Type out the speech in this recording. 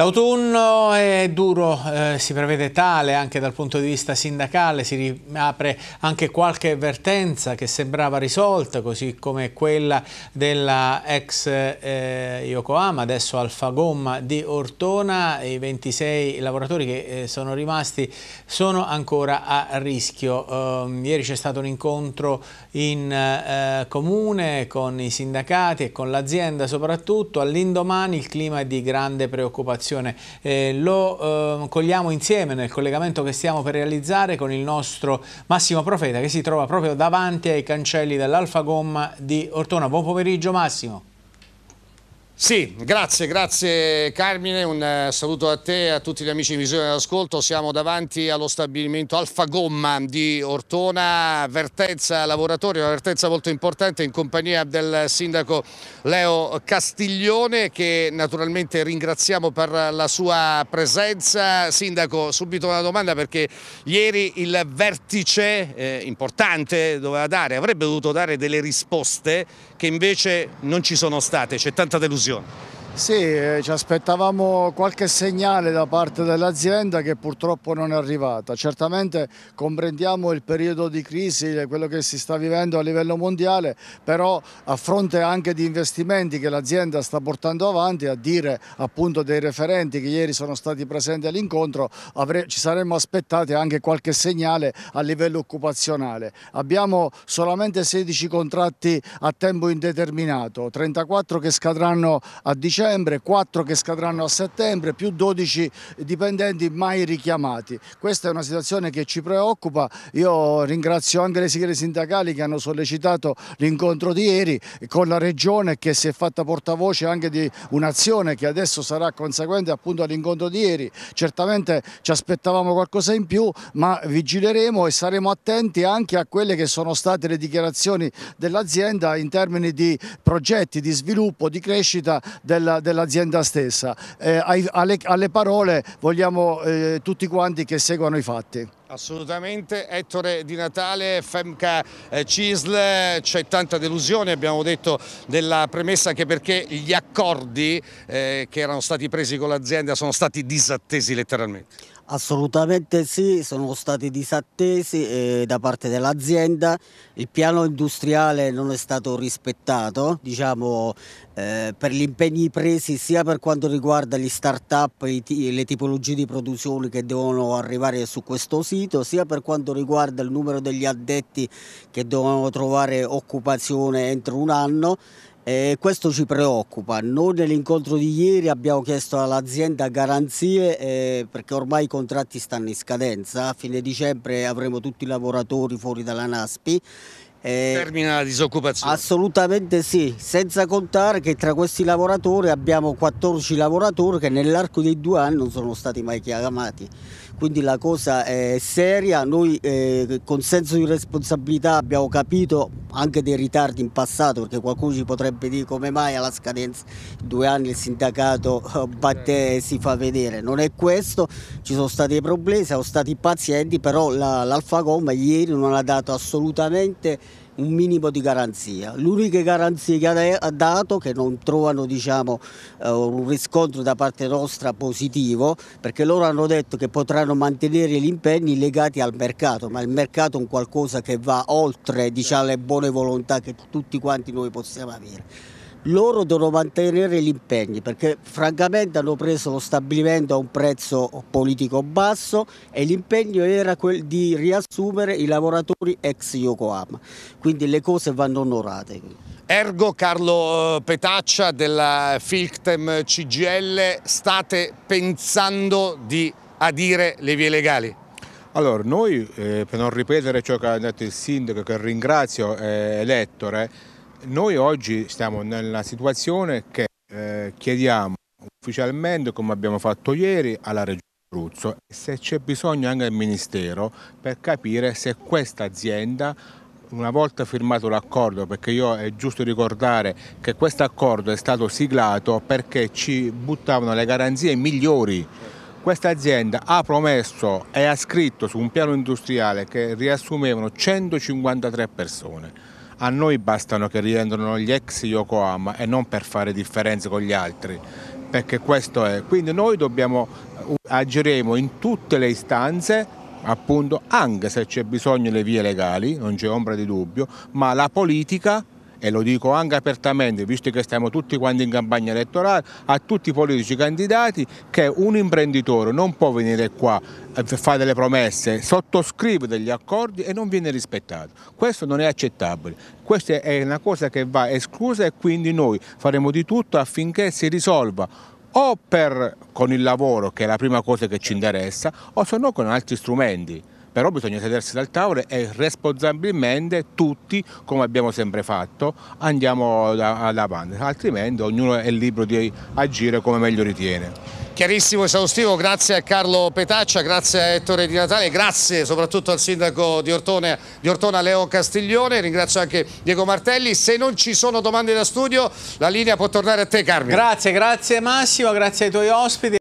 L'autunno è duro, eh, si prevede tale anche dal punto di vista sindacale, si riapre anche qualche vertenza che sembrava risolta, così come quella della ex eh, Yokohama, adesso Alfa Gomma di Ortona, i 26 lavoratori che eh, sono rimasti sono ancora a rischio. Ehm, ieri c'è stato un incontro in eh, comune con i sindacati e con l'azienda soprattutto, all'indomani il clima è di grande preoccupazione informazione. Eh, lo eh, cogliamo insieme nel collegamento che stiamo per realizzare con il nostro Massimo Profeta che si trova proprio davanti ai cancelli dell'Alfa Gomma di Ortona. Buon pomeriggio Massimo. Sì, grazie, grazie Carmine, un eh, saluto a te e a tutti gli amici di Visione d'Ascolto. Siamo davanti allo stabilimento Alfa Gomma di Ortona, avvertenza lavoratori, un'avvertenza molto importante in compagnia del sindaco Leo Castiglione che naturalmente ringraziamo per la sua presenza. Sindaco, subito una domanda perché ieri il vertice eh, importante doveva dare, avrebbe dovuto dare delle risposte che invece non ci sono state, c'è tanta delusione. побежден. Sì, eh, ci aspettavamo qualche segnale da parte dell'azienda che purtroppo non è arrivata. Certamente comprendiamo il periodo di crisi, quello che si sta vivendo a livello mondiale, però a fronte anche di investimenti che l'azienda sta portando avanti, a dire appunto dei referenti che ieri sono stati presenti all'incontro, ci saremmo aspettati anche qualche segnale a livello occupazionale. Abbiamo solamente 16 contratti a tempo indeterminato, 34 che scadranno a dicembre dicembre, 4 che scadranno a settembre, più 12 dipendenti mai richiamati. Questa è una situazione che ci preoccupa, io ringrazio anche le sigle sindacali che hanno sollecitato l'incontro di ieri con la Regione che si è fatta portavoce anche di un'azione che adesso sarà conseguente appunto all'incontro di ieri. Certamente ci aspettavamo qualcosa in più ma vigileremo e saremo attenti anche a quelle che sono state le dichiarazioni dell'azienda in termini di progetti di sviluppo, di crescita del della, dell'azienda stessa. Eh, alle, alle, parole vogliamo eh, tutti quanti che seguano i fatti. Assolutamente, Ettore Di Natale, Femca eh, Cisl, c'è tanta delusione, abbiamo detto della premessa anche perché gli accordi eh, che erano stati presi con l'azienda sono stati disattesi letteralmente. Assolutamente sì, sono stati disattesi eh, da parte dell'azienda, il piano industriale non è stato rispettato diciamo, per gli impegni presi sia per quanto riguarda gli start-up, le tipologie di produzioni che devono arrivare su questo sito, diminuito sia per quanto riguarda il numero degli addetti che dovevano trovare occupazione entro un anno e questo ci preoccupa. Noi nell'incontro di ieri abbiamo chiesto all'azienda garanzie eh, perché ormai i contratti stanno in scadenza, a fine dicembre avremo tutti i lavoratori fuori dalla Naspi eh, Termina la disoccupazione? Assolutamente sì, senza contare che tra questi lavoratori abbiamo 14 lavoratori che nell'arco dei due anni non sono stati mai chiamati. Quindi la cosa è seria, noi eh, con senso di responsabilità abbiamo capito anche dei ritardi in passato, perché qualcuno ci potrebbe dire come mai alla scadenza due anni il sindacato eh, batte si fa vedere. Non è questo, ci sono stati dei problemi, siamo stati pazienti, però l'Alfagomma ieri non ha dato assolutamente un minimo di garanzia. L'unica garanzia che ha dato, che non trovano diciamo, eh, un riscontro da parte nostra positivo, perché loro hanno detto che potranno mantenere gli impegni legati al mercato, ma il mercato è un qualcosa che va oltre diciamo, le buone volontà che tutti quanti noi possiamo avere loro devono mantenere gli impegni perché francamente hanno preso lo stabilimento a un prezzo politico basso e l'impegno era quello di riassumere i lavoratori ex Yokohama, quindi le cose vanno onorate. Ergo Carlo eh, Petaccia della Filctem CGL, state pensando di adire le vie legali? Allora, noi, eh, per non ripetere ciò che ha detto il sindaco, che ringrazio, eh, l'Ettore, noi oggi stiamo nella situazione che eh, chiediamo ufficialmente, come abbiamo fatto ieri, alla Regione Abruzzo se c'è bisogno anche del Ministero per capire se questa azienda una volta firmato l'accordo, perché io è giusto ricordare che questo accordo è stato siglato perché ci buttavano le garanzie migliori. Questa azienda ha promesso e ha scritto su un piano industriale che riassumevano 153 persone. A noi bastano che rientrano gli ex Yokohama e non per fare differenze con gli altri, perché questo è. Quindi noi dobbiamo, uh, agiremo in tutte le istanze appunto anche se c'è bisogno delle vie legali, non c'è ombra di dubbio, ma la politica e lo dico anche apertamente, visto che stiamo tutti quanti in campagna elettorale, a tutti i politici candidati che un imprenditore non può venire qua a eh, fare delle promesse, sottoscrive degli accordi e non viene rispettato. Questo non è accettabile, questa è una cosa che va esclusa e quindi noi faremo di tutto affinché si risolva o per, con il lavoro, che è la prima cosa che ci interessa, o se no con altri strumenti però bisogna sedersi dal tavolo e responsabilmente tutti, come abbiamo sempre fatto, andiamo da, da avanti, altrimenti ognuno è libero di agire come meglio ritiene. Chiarissimo, esaustivo, grazie a Carlo Petaccia, grazie a Ettore Di Natale, grazie soprattutto al sindaco di, Ortone, di Ortona Leo Castiglione, ringrazio anche Diego Martelli, se non ci sono domande da studio la linea può tornare a te Carmine. Grazie, grazie Massimo, grazie ai tuoi ospiti.